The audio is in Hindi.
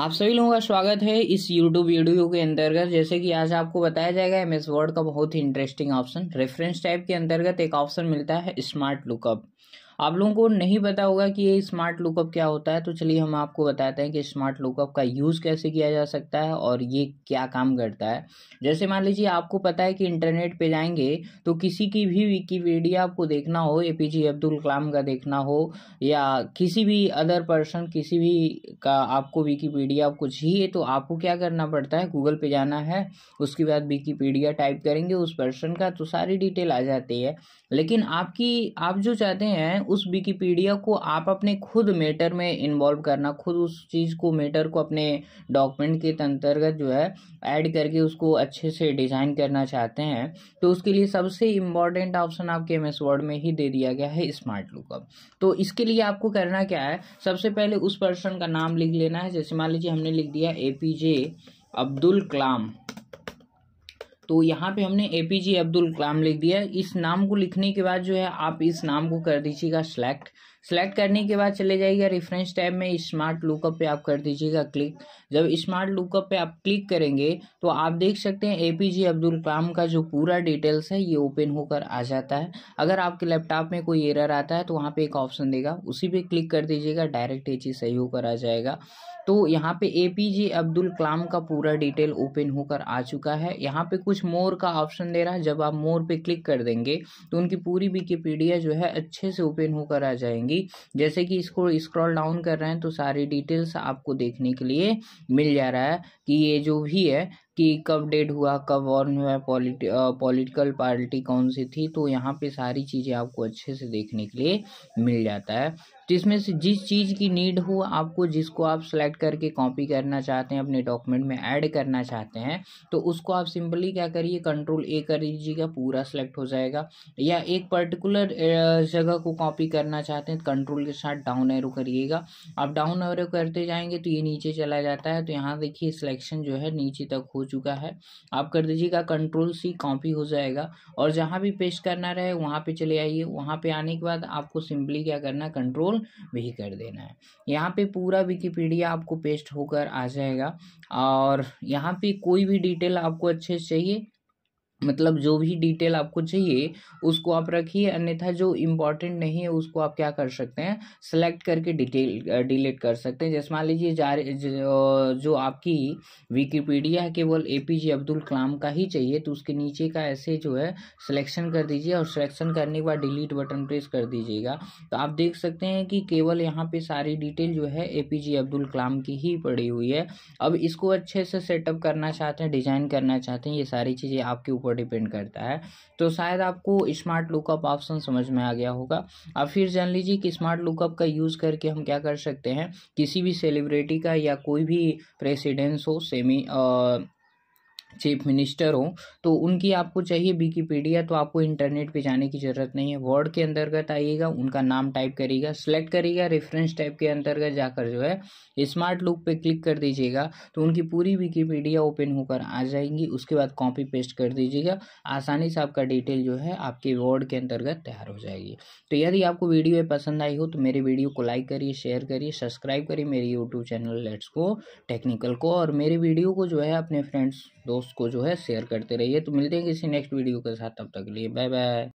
आप सभी लोगों का स्वागत है इस YouTube वीडियो के अंतर्गत जैसे कि आज आपको बताया जाएगा एम एस वर्ड का बहुत ही इंटरेस्टिंग ऑप्शन रेफरेंस टाइप के अंतर्गत एक ऑप्शन मिलता है स्मार्ट लुकअप आप लोगों को नहीं पता होगा कि ये स्मार्ट लुकअप क्या होता है तो चलिए हम आपको बताते हैं कि स्मार्ट लुकअप का यूज़ कैसे किया जा सकता है और ये क्या काम करता है जैसे मान लीजिए आपको पता है कि इंटरनेट पे जाएंगे तो किसी की भी विकीपीडिया आपको देखना हो ए पी जे अब्दुल कलाम का देखना हो या किसी भी अदर पर्सन किसी भी का आपको विकीपीडिया आपको चाहिए तो आपको क्या करना पड़ता है गूगल पर जाना है उसके बाद विकीपीडिया टाइप करेंगे उस पर्सन का तो सारी डिटेल आ जाती है लेकिन आपकी आप जो चाहते हैं उस विकीपीडिया को आप अपने खुद मेटर में इन्वॉल्व करना खुद उस चीज़ को मेटर को अपने डॉक्यूमेंट के अंतर्गत जो है ऐड करके उसको अच्छे से डिज़ाइन करना चाहते हैं तो उसके लिए सबसे इम्पॉर्टेंट ऑप्शन आपके एम वर्ड में ही दे दिया गया है स्मार्ट लुकअप तो इसके लिए आपको करना क्या है सबसे पहले उस पर्सन का नाम लिख लेना है जैसे मान लीजिए हमने लिख दिया ए पी जे अब्दुल कलाम तो यहाँ पे हमने ए पी जे अब्दुल कलाम लिख दिया इस नाम को लिखने के बाद जो है आप इस नाम को कर दीजिएगा सेलेक्ट सेलेक्ट करने के बाद चले जाइएगा रेफरेंस टैब में स्मार्ट लुकअप पे आप कर दीजिएगा क्लिक जब स्मार्ट लुकअप पे आप क्लिक करेंगे तो आप देख सकते हैं ए पी जे अब्दुल कलाम का जो पूरा डिटेल्स है ये ओपन होकर आ जाता है अगर आपके लैपटॉप में कोई एरर आता है तो वहाँ पे एक ऑप्शन देगा उसी पे क्लिक कर दीजिएगा डायरेक्ट ये चीज़ सही होकर आ जाएगा तो यहाँ पे ए पी जे अब्दुल कलाम का पूरा डिटेल ओपन होकर आ चुका है यहाँ पे कुछ कुछ मोर का ऑप्शन दे रहा है जब आप मोर पे क्लिक कर देंगे तो उनकी पूरी विकीपीडिया जो है अच्छे से ओपन होकर आ जाएंगी जैसे कि इसको स्क्रॉल डाउन कर रहे हैं तो सारी डिटेल्स आपको देखने के लिए मिल जा रहा है कि ये जो भी है कि कब डेड हुआ कब वॉर्न हुआ पॉलिटिकल पार्टी कौन सी थी तो यहाँ पे सारी चीज़ें आपको अच्छे से देखने के लिए मिल जाता है जिसमें से जिस चीज़ की नीड हो आपको जिसको आप सेलेक्ट करके कॉपी करना चाहते हैं अपने डॉक्यूमेंट में ऐड करना चाहते हैं तो उसको आप सिंपली क्या करिए कंट्रोल ए कर दीजिएगा पूरा सेलेक्ट हो जाएगा या एक पर्टिकुलर जगह को कॉपी करना चाहते हैं तो कंट्रोल के साथ डाउन एरो करिएगा आप डाउन एरो करते जाएंगे तो ये नीचे चला जाता है तो यहाँ देखिए सिलेक्शन जो है नीचे तक हो चुका है आप कर दीजिएगा कंट्रोल सी कॉपी हो जाएगा और जहाँ भी पेस्ट करना रहे वहाँ पर चले आइए वहाँ पर आने के बाद आपको सिंपली क्या करना कंट्रोल भी कर देना है यहाँ पे पूरा विकीपीडिया आपको पेस्ट होकर आ जाएगा और यहाँ पे कोई भी डिटेल आपको अच्छे से चाहिए मतलब जो भी डिटेल आपको चाहिए उसको आप रखिए अन्यथा जो इम्पोर्टेंट नहीं है उसको आप क्या कर सकते हैं सेलेक्ट करके डिटेल डिलीट कर सकते हैं जैसे मान लीजिए जो, जो आपकी है केवल ए पी जे अब्दुल कलाम का ही चाहिए तो उसके नीचे का ऐसे जो है सिलेक्शन कर दीजिए और सिलेक्शन करने के बाद डिलीट बटन प्रेस कर दीजिएगा तो आप देख सकते हैं कि केवल यहाँ पर सारी डिटेल जो है ए पी जे अब्दुल कलाम की ही पड़ी हुई है अब इसको अच्छे से सेटअप करना चाहते हैं डिजाइन करना चाहते हैं ये सारी चीज़ें आपके ऊपर ऊपर डिपेंड करता है तो शायद आपको स्मार्ट लुकअप ऑप्शन समझ में आ गया होगा अब फिर जान लीजिए कि स्मार्ट लुकअप का यूज़ करके हम क्या कर सकते हैं किसी भी सेलिब्रिटी का या कोई भी प्रेसिडेंस हो सेमी आ, चीफ मिनिस्टर हो तो उनकी आपको चाहिए विकीपीडिया तो आपको इंटरनेट पे जाने की ज़रूरत नहीं है वर्ड के अंतर्गत आइएगा उनका नाम टाइप करिएगा सेलेक्ट करिएगा रेफरेंस टाइप के अंतर्गत जाकर जो है स्मार्ट लुक पे क्लिक कर दीजिएगा तो उनकी पूरी विकीपीडिया ओपन होकर आ जाएंगी उसके बाद कॉपी पेस्ट कर दीजिएगा आसानी से आपका डिटेल जो है आपके वर्ड के अंतर्गत तैयार हो जाएगी तो यदि आपको वीडियो पसंद आई हो तो मेरे वीडियो को लाइक करिए शेयर करिए सब्सक्राइब करिए मेरे यूट्यूब चैनल लेट्स को टेक्निकल को और मेरे वीडियो को जो है अपने फ्रेंड्स दोस्त उसको जो है शेयर करते रहिए तो मिलते हैं किसी नेक्स्ट वीडियो के साथ तब तक के लिए बाय बाय